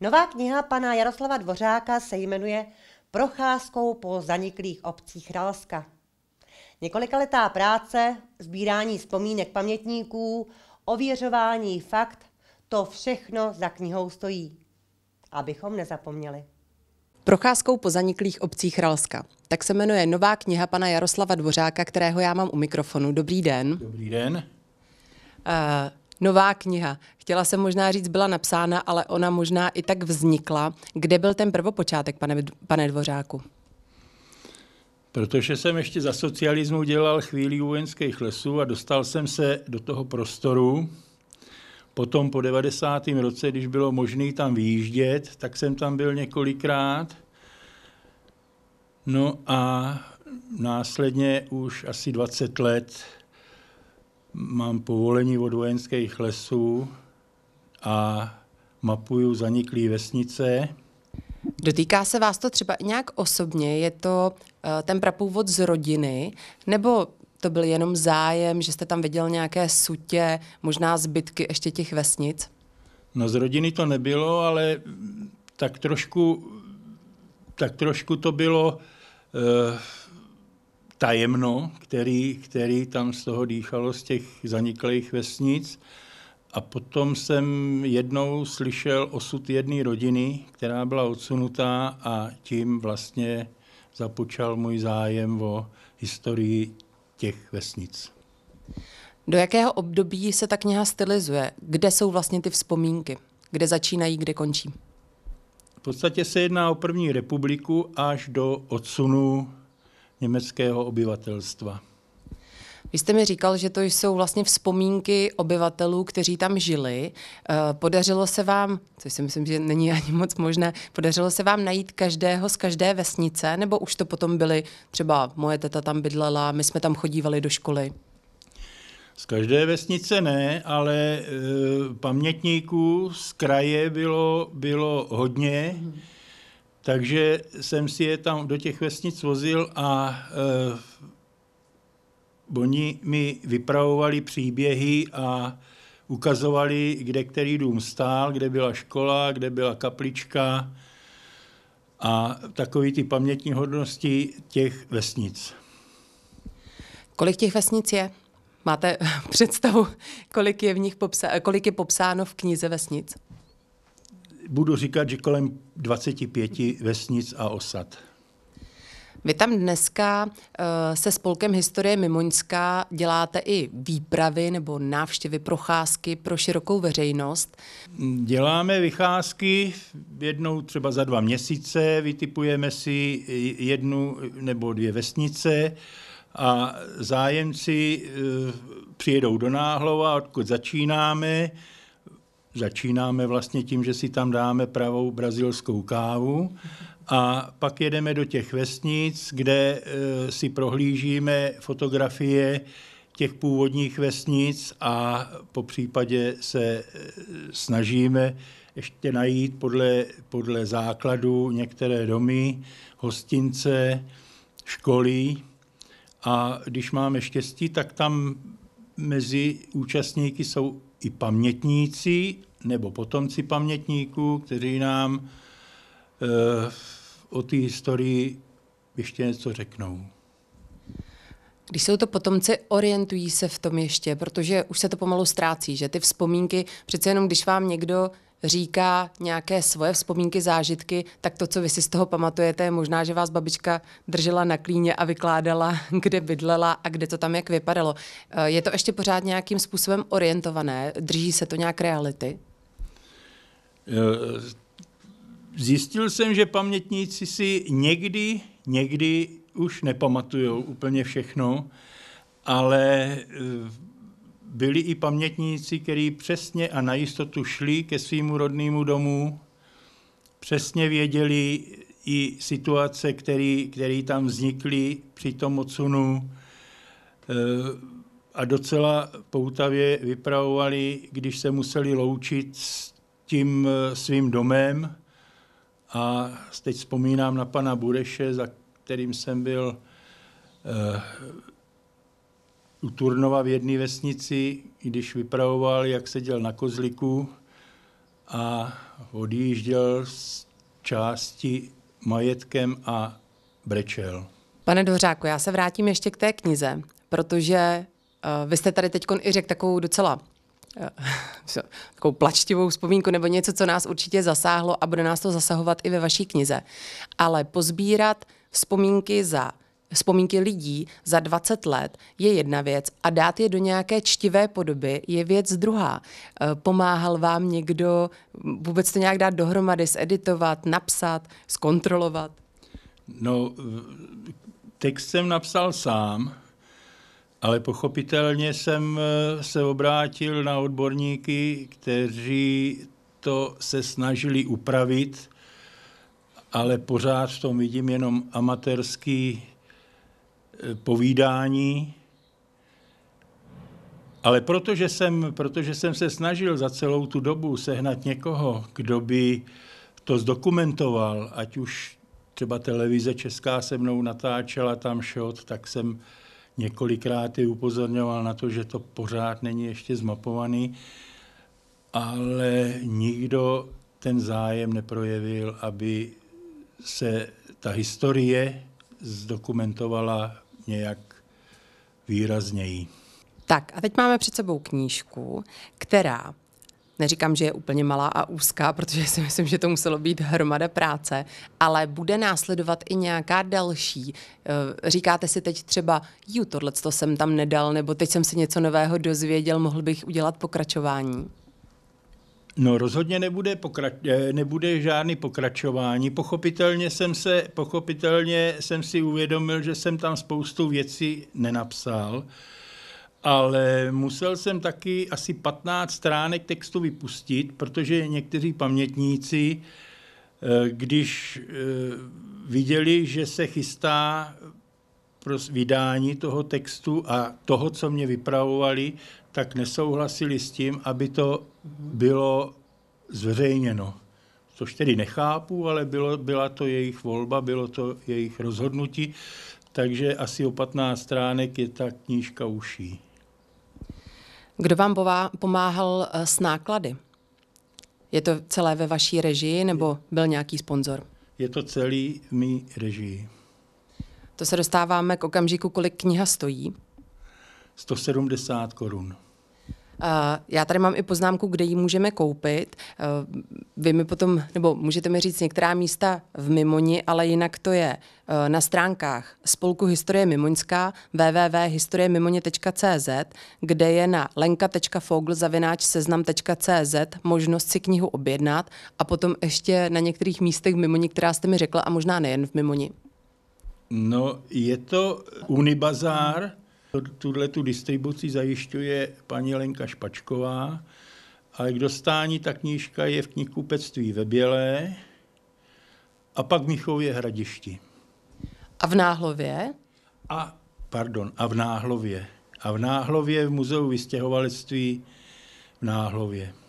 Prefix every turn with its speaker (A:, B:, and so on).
A: Nová kniha pana Jaroslava Dvořáka se jmenuje Procházkou po zaniklých obcích Ralska. Několikaletá práce, sbírání vzpomínek pamětníků, ověřování fakt, to všechno za knihou stojí. Abychom nezapomněli. Procházkou po zaniklých obcích Ralska. Tak se jmenuje nová kniha pana Jaroslava Dvořáka, kterého já mám u mikrofonu. Dobrý den. Dobrý den. Uh, nová kniha. Chtěla jsem možná říct, byla napsána, ale ona možná i tak vznikla. Kde byl ten prvopočátek, pane, pane Dvořáku?
B: Protože jsem ještě za socialismu dělal chvíli u vojenských lesů a dostal jsem se do toho prostoru. Potom po 90. roce, když bylo možné tam vyjíždět, tak jsem tam byl několikrát. No a následně už asi 20 let mám povolení od vojenských lesů a mapuju zaniklé vesnice.
A: Dotýká se vás to třeba i nějak osobně? Je to eh, ten prapůvod z rodiny? Nebo to byl jenom zájem, že jste tam viděl nějaké sutě, možná zbytky ještě těch
B: vesnic? No z rodiny to nebylo, ale tak trošku, tak trošku to bylo... Uh, tajemno, který, který tam z toho dýchalo z těch zaniklých vesnic. A potom jsem jednou slyšel osud jedné rodiny, která byla odsunutá a tím vlastně započal můj zájem o historii těch vesnic.
A: Do jakého období se ta kniha stylizuje? Kde jsou vlastně ty vzpomínky? Kde začínají, kde končí?
B: V podstatě se jedná o první republiku až do odsunu německého obyvatelstva.
A: Vy jste mi říkal, že to jsou vlastně vzpomínky obyvatelů, kteří tam žili. Eh, podařilo se vám, což si myslím, že není ani moc možné, podařilo se vám najít každého z každé vesnice, nebo už to potom byly třeba moje teta tam bydlela, my jsme tam chodívali do školy?
B: Z každé vesnice ne, ale e, pamětníků z kraje bylo, bylo hodně. Hmm takže jsem si je tam do těch vesnic vozil a eh, oni mi vypravovali příběhy a ukazovali, kde který dům stál, kde byla škola, kde byla kaplička a takové ty pamětní hodnosti těch vesnic.
A: Kolik těch vesnic je? Máte představu, kolik je, v nich popsa- kolik je popsáno v knize vesnic?
B: budu říkat, že kolem 25 vesnic a osad.
A: Vy tam dneska eh, se spolkem Historie Mimoňská děláte i výpravy nebo návštěvy, procházky pro širokou
B: veřejnost. Děláme vycházky jednou třeba za dva měsíce, vytipujeme si jednu nebo dvě vesnice a zájemci eh, přijedou do Náhlova, odkud začínáme, Začínáme vlastně tím, že si tam dáme pravou brazilskou kávu a pak jedeme do těch vesnic, kde e, si prohlížíme fotografie těch původních vesnic a po případě se eh, snažíme ještě najít podle, podle základu některé domy, hostince, školy. A když máme štěstí, tak tam mezi účastníky jsou i pamětníci nebo potomci pamětníků, kteří nám e, o té historii ještě něco řeknou.
A: Když jsou to potomci, orientují se v tom ještě, protože už se to pomalu ztrácí, že ty vzpomínky, přece jenom když vám někdo říká nějaké svoje vzpomínky, zážitky, tak to, co vy si z toho pamatujete, je možná, že vás babička držela na klíně a vykládala, kde bydlela a kde to tam jak vypadalo. Eh, je to ještě pořád nějakým způsobem orientované? Drží se to nějak
B: reality? Eh, zjistil jsem, že pamětníci si někdy, někdy už nepamatují úplně všechno, ale eh, byli i pamětníci, kteří přesně a na jistotu šli ke svýmu rodnému domu, přesně věděli i situace, který, který tam vznikly při tom odsunu eh, a docela poutavě vypravovali, když se museli loučit s tím eh, svým domem. A teď vzpomínám na pana Bureše, za kterým jsem byl eh, u Turnova v jedné vesnici, když vypravoval, jak seděl na kozliku a odjížděl z části majetkem a brečel.
A: Pane Dvořáku, já se vrátím ještě k té knize, protože uh, vy jste tady teď i řekl takovou docela uh, takovou plačtivou vzpomínku nebo něco, co nás určitě zasáhlo a bude nás to zasahovat i ve vaší knize. Ale pozbírat vzpomínky za vzpomínky lidí za 20 let je jedna věc a dát je do nějaké čtivé podoby je věc druhá. Eh, pomáhal vám někdo vůbec to nějak dát dohromady, zeditovat, napsat, zkontrolovat?
B: No, text jsem napsal sám, ale pochopitelně jsem eh, se obrátil na odborníky, kteří to se snažili upravit, ale pořád v tom vidím jenom amatérský Eh, povídání, ale protože jsem, protože jsem se snažil za celou tu dobu sehnat někoho, kdo by to zdokumentoval, ať už třeba televize česká se mnou natáčela tam šot, tak jsem několikrát i upozorňoval na to, že to pořád není ještě zmapovaný, ale nikdo ten zájem neprojevil, aby se ta historie zdokumentovala nějak výrazněji.
A: Tak a teď máme před sebou knížku, která Neříkám, že je úplně malá a úzká, protože si myslím, že to muselo být hromada práce, ale bude následovat i nějaká další. Eh, říkáte si teď třeba, ju, tohle jsem tam nedal, nebo teď jsem si něco nového dozvěděl, mohl bych udělat pokračování?
B: No rozhodně nebude, pokra- eh, nebude žádný pokračování. Pochopitelně jsem, se, pochopitelně jsem si uvědomil, že jsem tam spoustu věcí nenapsal, ale musel jsem taky asi 15 stránek textu vypustit, protože někteří pamětníci, eh, když eh, viděli, že se chystá pro vydání toho textu a toho, co mě vypravovali, tak nesouhlasili s tím, aby to bylo zveřejněno. Což tedy nechápu, ale bylo, byla to jejich volba, bylo to jejich rozhodnutí, takže asi o 15 stránek je ta knížka uší.
A: Kdo vám pomáhal eh, s náklady? Je to celé ve vaší režii nebo byl nějaký sponzor?
B: Je to celý mý režii.
A: To se dostáváme k okamžiku, kolik kniha stojí.
B: 170 korun.
A: Uh, já tady mám i poznámku, kde ji můžeme koupit. Uh, vy mi potom, nebo můžete mi říct některá místa v Mimoni, ale jinak to je uh, na stránkách Spolku Historie Mimoňská www.historiemimoně.cz, kde je na lenka.fogl.seznam.cz možnost si knihu objednat a potom ještě na některých místech v Mimoni, která jste mi řekla a možná nejen v Mimoni.
B: No, je to Unibazár, tuhle tu distribuci zajišťuje paní Lenka Špačková, ale k dostání ta knížka je v knihkupectví ve Bělé a pak v Michově hradišti.
A: A v Náhlově? A,
B: pardon, a v Náhlově. A v Náhlově v muzeu vystěhovalectví v Náhlově.